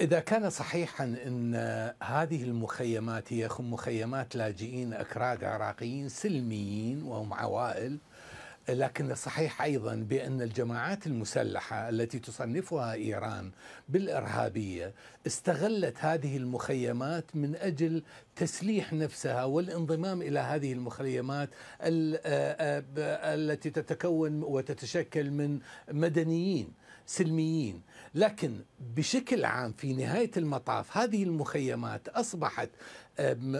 إذا كان صحيحا أن هذه المخيمات هي مخيمات لاجئين أكراد عراقيين سلميين وهم عوائل لكن صحيح ايضا بان الجماعات المسلحه التي تصنفها ايران بالارهابيه استغلت هذه المخيمات من اجل تسليح نفسها والانضمام الى هذه المخيمات آه، آه، التي تتكون وتتشكل من مدنيين سلميين لكن بشكل عام في نهايه المطاف هذه المخيمات اصبحت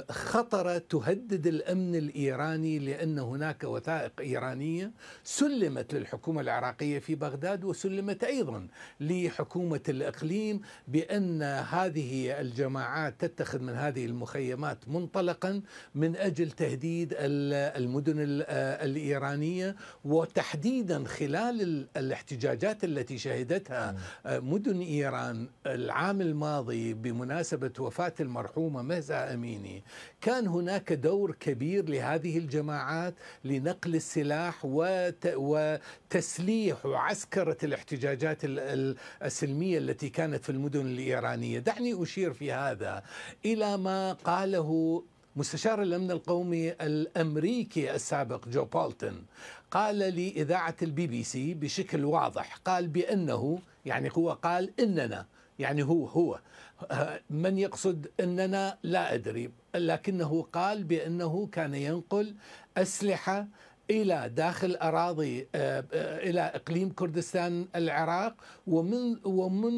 خطره تهدد الامن الايراني لان هناك وثائق ايرانيه سلمت للحكومة العراقية في بغداد وسلمت أيضا لحكومة الإقليم بأن هذه الجماعات تتخذ من هذه المخيمات منطلقا من أجل تهديد المدن الإيرانية وتحديدا خلال الاحتجاجات التي شهدتها مدن إيران العام الماضي بمناسبة وفاة المرحومة مهزة أميني كان هناك دور كبير لهذه الجماعات لنقل السلاح و وتسليح وعسكرة الاحتجاجات السلمية التي كانت في المدن الإيرانية دعني أشير في هذا إلى ما قاله مستشار الامن القومي الامريكي السابق جو بولتن قال لاذاعه البي بي سي بشكل واضح قال بانه يعني هو قال اننا يعني هو هو من يقصد اننا لا ادري لكنه قال بانه كان ينقل اسلحه الى داخل اراضي الى اقليم كردستان العراق ومن ومن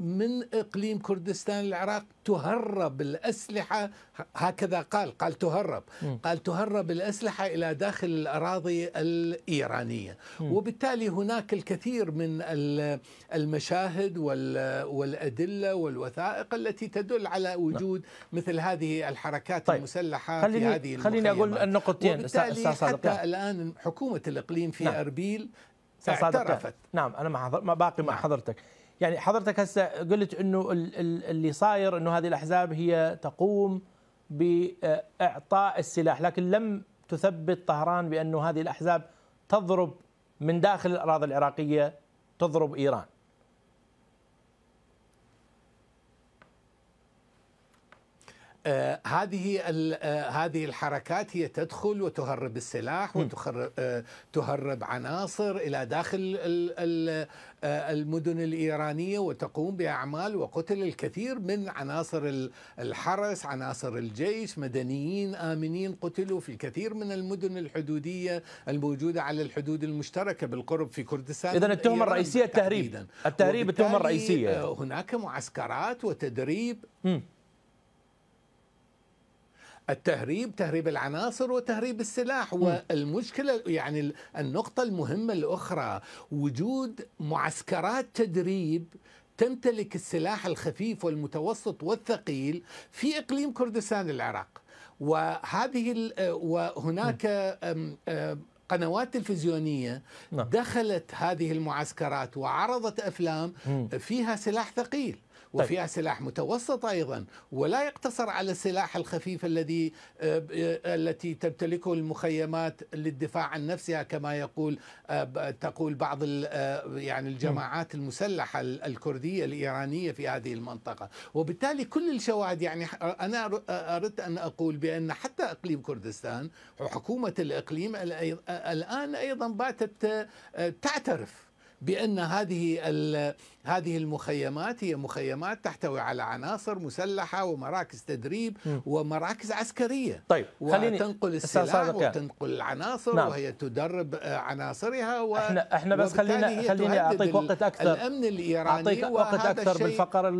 من اقليم كردستان العراق تهرب الاسلحه هكذا قال قال تهرب قال تهرب الاسلحه الى داخل الاراضي الايرانيه وبالتالي هناك الكثير من المشاهد والادله والوثائق التي تدل على وجود مثل هذه الحركات المسلحه في هذه خليني اقول النقطتين استاذ صادق حتى الان الآن حكومة الإقليم في نعم. أربيل اعترفت نعم أنا مع ما باقي مع نعم. حضرتك يعني حضرتك هسه قلت انه اللي صاير انه هذه الاحزاب هي تقوم باعطاء السلاح لكن لم تثبت طهران بانه هذه الاحزاب تضرب من داخل الاراضي العراقيه تضرب ايران آه، هذه آه، هذه الحركات هي تدخل وتهرب السلاح وتهرب آه، عناصر الى داخل المدن الايرانيه وتقوم باعمال وقتل الكثير من عناصر الحرس، عناصر الجيش، مدنيين امنين قتلوا في الكثير من المدن الحدوديه الموجوده على الحدود المشتركه بالقرب في كردستان اذا التهمه الرئيسيه التهريب التهريب التهمه الرئيسيه هناك معسكرات وتدريب التهريب تهريب العناصر وتهريب السلاح والمشكله يعني النقطه المهمه الاخرى وجود معسكرات تدريب تمتلك السلاح الخفيف والمتوسط والثقيل في اقليم كردستان العراق وهذه وهناك قنوات تلفزيونية نعم. دخلت هذه المعسكرات وعرضت أفلام فيها سلاح ثقيل طيب. وفيها طيب. سلاح متوسط ايضا ولا يقتصر على السلاح الخفيف الذي آه، آه، التي تمتلكه المخيمات للدفاع عن نفسها كما يقول آه، تقول بعض يعني الجماعات نعم. المسلحه الكرديه الايرانيه في هذه المنطقه وبالتالي كل الشواهد يعني انا اردت ان اقول بان حتى اقليم كردستان وحكومه الاقليم الان ايضا باتت تعترف بان هذه هذه المخيمات هي مخيمات تحتوي على عناصر مسلحه ومراكز تدريب ومراكز عسكريه طيب خليني وتنقل السلاح يعني. وتنقل العناصر نعم. وهي تدرب آه، عناصرها و احنا احنا بس خلينا خليني اعطيك وقت اكثر الامن الايراني اعطيك وقت اكثر بالفقره